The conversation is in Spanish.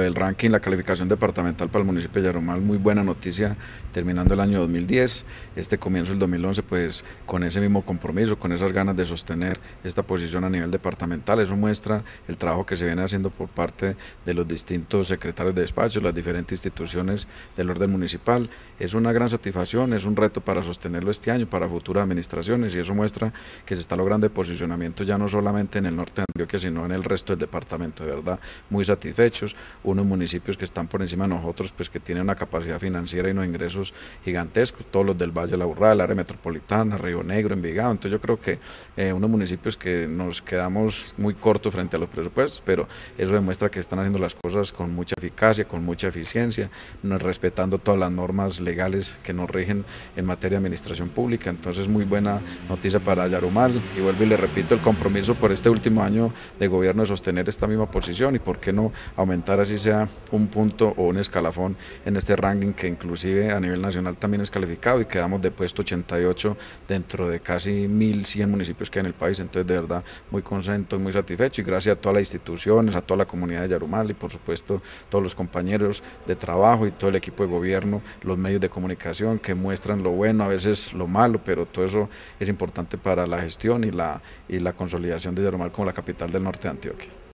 del ranking, la calificación departamental para el municipio de Yaromal muy buena noticia, terminando el año 2010, este comienzo del 2011, pues con ese mismo compromiso, con esas ganas de sostener esta posición a nivel departamental, eso muestra el trabajo que se viene haciendo por parte de los distintos secretarios de espacio, las diferentes instituciones del orden municipal, es una gran satisfacción, es un reto para sostenerlo este año, para futuras administraciones, y eso muestra que se está logrando el posicionamiento ya no solamente en el norte de Antioquia, sino en el resto del departamento, de verdad, muy satisfechos unos municipios que están por encima de nosotros, pues que tienen una capacidad financiera y unos ingresos gigantescos, todos los del Valle de la Burra, el área metropolitana, Río Negro, Envigado. Entonces yo creo que eh, unos municipios que nos quedamos muy cortos frente a los presupuestos, pero eso demuestra que están haciendo las cosas con mucha eficacia, con mucha eficiencia, respetando todas las normas legales que nos rigen en materia de administración pública. Entonces muy buena noticia para Yarumal y vuelvo y le repito el compromiso por este último año de gobierno de sostener esta misma posición y por qué no aumentar así sea un punto o un escalafón en este ranking que inclusive a nivel nacional también es calificado y quedamos de puesto 88 dentro de casi 1.100 municipios que hay en el país. Entonces, de verdad, muy contento y muy satisfecho y gracias a todas las instituciones, a toda la comunidad de Yarumal y por supuesto todos los compañeros de trabajo y todo el equipo de gobierno, los medios de comunicación que muestran lo bueno, a veces lo malo, pero todo eso es importante para la gestión y la, y la consolidación de Yarumal como la capital del norte de Antioquia.